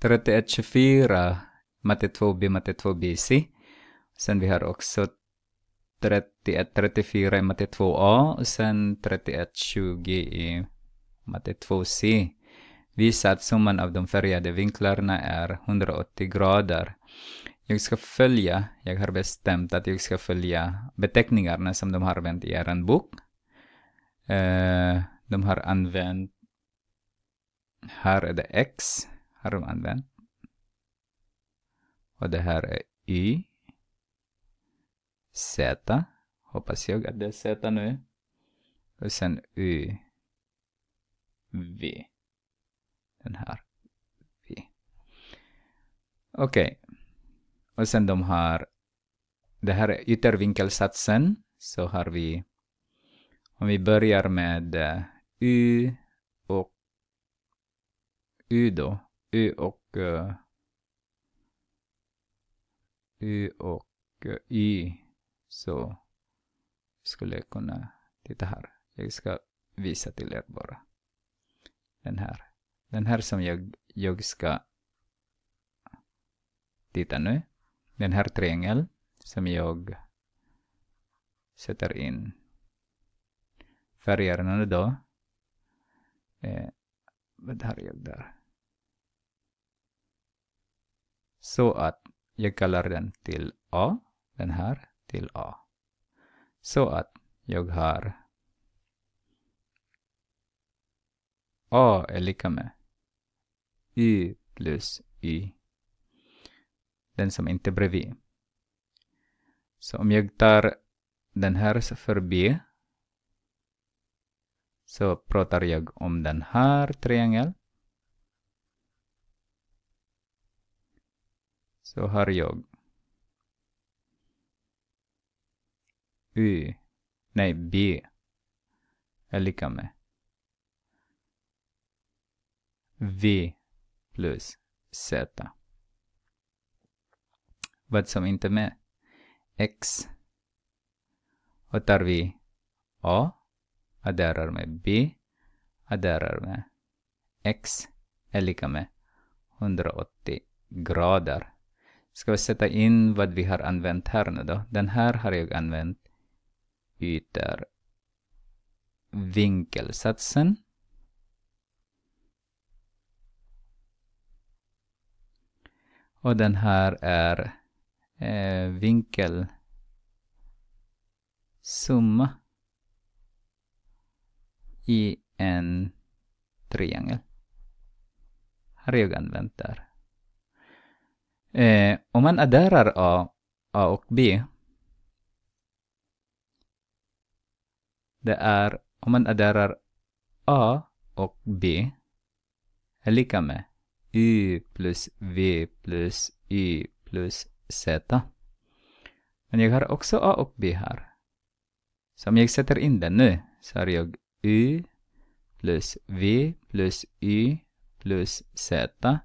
3124, Matte 2b, Matte 2bc. Sen vi har också 3134 i Matte 2a och sen 3120 i Matte 2c. Visa att summan av de färgade vinklarna är 180 grader. Jag ska följa, jag har bestämt att jag ska följa beteckningarna som de har använt i er bok. Eh, de har använt, här är det X, har armband. Och det här är Y. Z. Hoppas jag att det är Z nu. Och sen Y. V. Den här. V. Okej. Okay. Och sen de här. Det här är yttervinkelsatsen. Så har vi. Om vi börjar med eh, Y och U då. Y och eh, Y och Y. Eh, Så skulle jag kunna, titta här, jag ska visa till er bara. Den här. Den här som jag, jag ska titta nu. Den här triangeln som jag sätter in färgerna då. Eh, vad har jag där? Så att jag kallar den till A, den här till A. Så att jag har A är lika med Y plus Y. Den som inte är bredvid. Så om jag tar den här förbi så pratar jag om den här triangeln Så har jag Y, nej B, är lika med V plus Z. Vad som inte är med X. Och tar vi A, adderar med B, adderar med X är lika med 180 grader. Ska vi sätta in vad vi har använt här nu då? Den här har jag använt Ytter... vinkelsatsen. Och den här är eh, vinkelsumma i en triangel. Har jag använt där. Eh, om man adderar A, A och B. Det är om man adderar A och B är lika med U plus V plus Y plus Z. Men jag har också A och B här. Så om jag sätter in den nu så har jag U plus V plus Y plus Z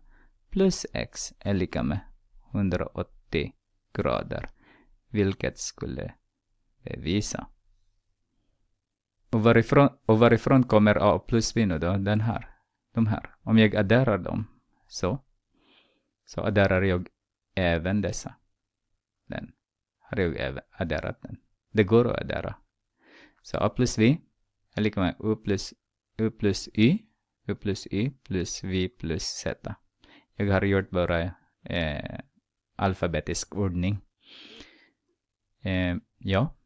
plus X är lika med 180 grader, vilket skulle visa. Och varifrån, och varifrån kommer A plus B då? Den här. De här. Om jag adderar dem så, så adderar jag även dessa. Den har jag även adderat den. Det går att addera. Så A plus V är lika med U plus, U plus Y, U plus Y plus V plus Z. Jag har gjort bara eh, alfabetisk ordning. Eh, ja.